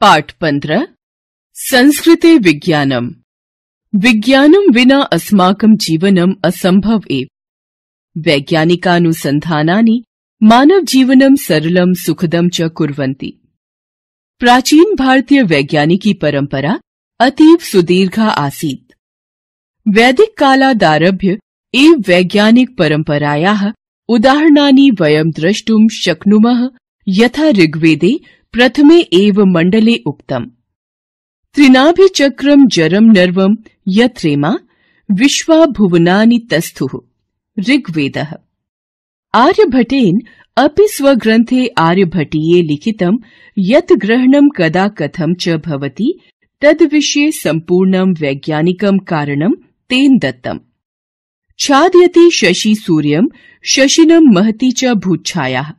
पाठ पंद्रह संस्कृते विज्ञानम विज्ञानम विना अस्माकं जीवनम असंभव एव वैज्ञानिकानुसंधानानि मानव जीवनम सरलम सुखदम च कुर्वन्ति प्राचीन भारतीय वैज्ञानिकी परंपरा अतीव सुदीर्घा आसीत् वैदिक कालादारभ्य एव वैज्ञानिक परंपरायाः उदाहरणानि वयम् द्रष्टुम् शक्नुमः यथा ऋग्वेदे प्रथमे एव उक्तम त्रिनाभि चक्रम जरम नर्वम यत्रेमा विश्वा भुवनानि तस्थुः ऋग्वेदः आर्यभटेन अपि स्वग्रन्थे आर्यभटीये लिखितम् यत् ग्रहणम् कदा कथम् च भवति तद्विषये सम्पूर्णम् वैज्ञानिकम् कारणम् तेन दत्तम् छादयति शशि सूर्यम् शशिनम् महति च भूच्छायाः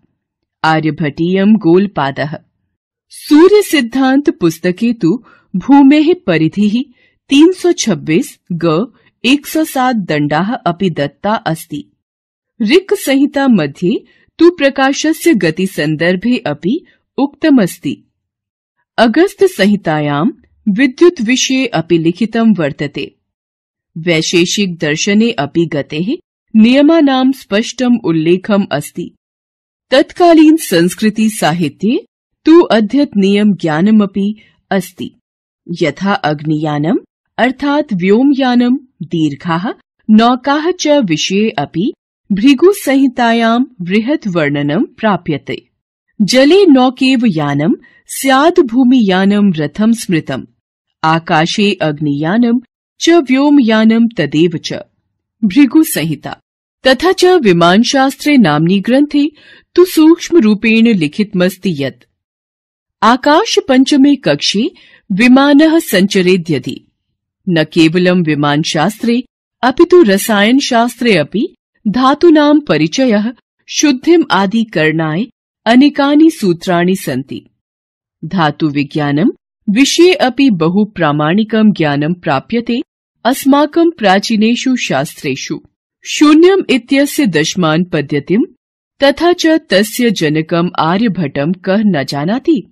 आर्यभटीयम् गोलपादः सूर्य सिद्धांत पुस्तकेतु तीन परिधिः 326 ग 107 दंडा अपि दत्ता अस्ति ऋक् संहिता मध्ये तु प्रकाशस्य संदर्भे अपि उक्तमस्ति अगस्त संहितायां विद्युत विषये अपि लिखितं वर्तते वैशेषिक दर्शने अपि गतेः नियमानां स्पष्टम उल्लेखम अस्ति तत्कालीन संस्कृति साहित्ये तु अध्यतनीयम ज्ञानमपि अस्ति यथा अग्नियानम अर्थात व्योमयानम दीर्घा नौका च विषये भृगु संहितायाम बृहत वर्णनम प्राप्यते जले नौकेव यानं भूमि यानम रथम स्मृतम आकाशे अग्नियानम च यानम तदेव च भृगुसंहिता तथा च विमानशास्त्रे तो ग्रन्थे तु लिखित लिखितमस्ति यत आकाश पंचमे कक्षे विमानः सञ्चरेद्यति न केवलं विमानशास्त्रे रसायन शास्त्रे अपि धातूनां परिचयः शुद्धिम् आदि करणाय अनेकानि सूत्राणि सन्ति धातुविज्ञानं विषये अपि बहु प्रामाणिकं ज्ञानं प्राप्यते अस्माकं प्राचीनेषु शास्त्रेषु शून्यम् इत्यस्य दशमान् पद्यतिम् तथा च तस्य जनकम् आर्यभटम् कः न जानाति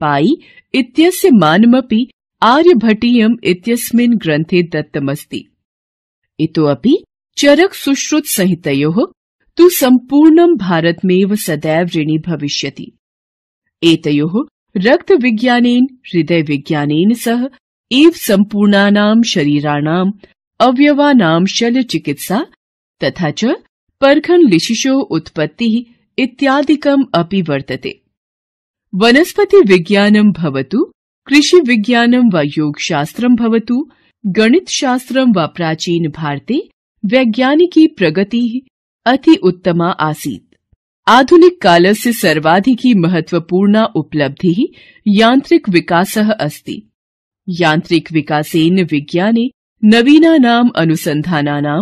पाई इत्यस्य मानमपि आर्यभटीयम् इत्यस्मिन् ग्रन्थे दत्तमस्ति इतोऽपि चरक सुश्रुत संहितयोः तु सम्पूर्णम् भारतमेव सदैव ऋणी भविष्यति एतयोः रक्तविज्ञानेन हृदयविज्ञानेन सह एव सम्पूर्णानाम् शरीराणाम् अवयवानां शल्यचिकित्सा तथा च पर्खन् लिशिशो उत्पत्तिः इत्यादिकम् अपि वर्तते वनस्पति विज्ञानम भवतु कृषि विज्ञानम व योगशास्त्रम भवतु गणित शास्त्रम व प्राचीन भारती वैज्ञानिकी प्रगति अति उत्तमा आसीत् आधुनिक से सर्वाधिकी महत्वपूर्ण उपलब्धि यांत्रिक विकास अस्ति यांत्रिक विकासेन विज्ञाने नवीनानाम् अनुसन्धानानां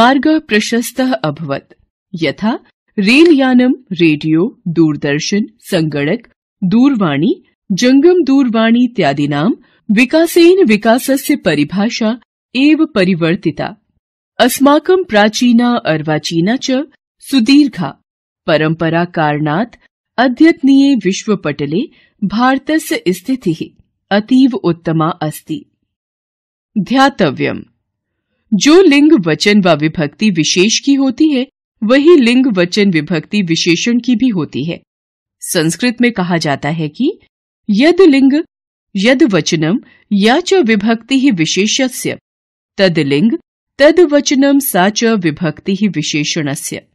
मार्ग प्रशस्त अभवत यथा रेल यानम रेडियो दूरदर्शन संगणक दूरवाणी जंगम दूरवाणी इत्यादि नाम विकासेन विकासस्य परिभाषा एव परिवर्तिता अस्माकं प्राचीना अर्वाचीना च सुदीर्घा परंपरा कारणात् अद्यतनीये विश्वपटले भारतस्य स्थितिः अतीव उत्तमा अस्ति ध्यातव्यम जो लिंग वचन व विभक्ति विशेष की होती है वही लिंग वचन विभक्ति विशेषण की भी होती है संस्कृत में कहा जाता है कि यद लिंग यद वचनम या च विभक्ति ही विशेषस्य तद लिंग तद वचनम सा च विभक्ति ही विशेषणस्य